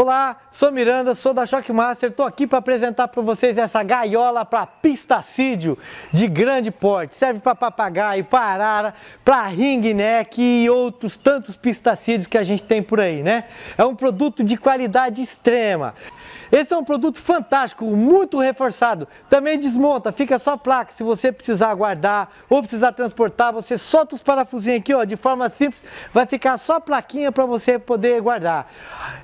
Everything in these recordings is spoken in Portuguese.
Olá, sou Miranda, sou da Shockmaster, estou aqui para apresentar para vocês essa gaiola para pistacídeo de grande porte. Serve para papagaio, para arara, para ringneck e outros tantos pistacídeos que a gente tem por aí, né? É um produto de qualidade extrema. Esse é um produto fantástico, muito reforçado. Também desmonta, fica só placa. Se você precisar guardar ou precisar transportar, você solta os parafusinhos aqui, ó, de forma simples, vai ficar só a plaquinha para você poder guardar.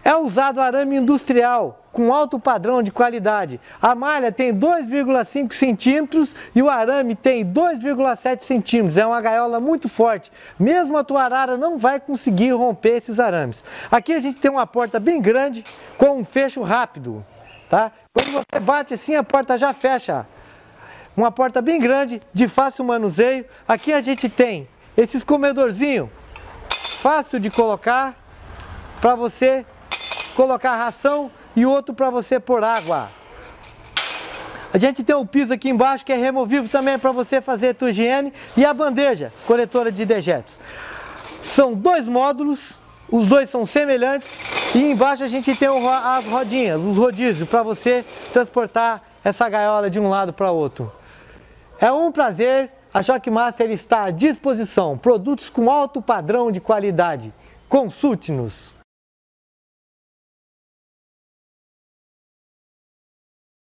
É usado arame industrial, com alto padrão de qualidade. A malha tem 2,5 centímetros e o arame tem 2,7 centímetros. É uma gaiola muito forte. Mesmo a tua arara não vai conseguir romper esses arames. Aqui a gente tem uma porta bem grande com um fecho rápido. Tá? Quando você bate assim, a porta já fecha. Uma porta bem grande, de fácil manuseio. Aqui a gente tem esses comedorzinhos, fácil de colocar, para você colocar ração e outro para você pôr água. A gente tem o piso aqui embaixo que é removível também para você fazer a tua higiene e a bandeja, coletora de dejetos. São dois módulos, os dois são semelhantes e embaixo a gente tem as rodinhas, os rodízios para você transportar essa gaiola de um lado para outro. É um prazer, a Choque Master está à disposição, produtos com alto padrão de qualidade. Consulte-nos!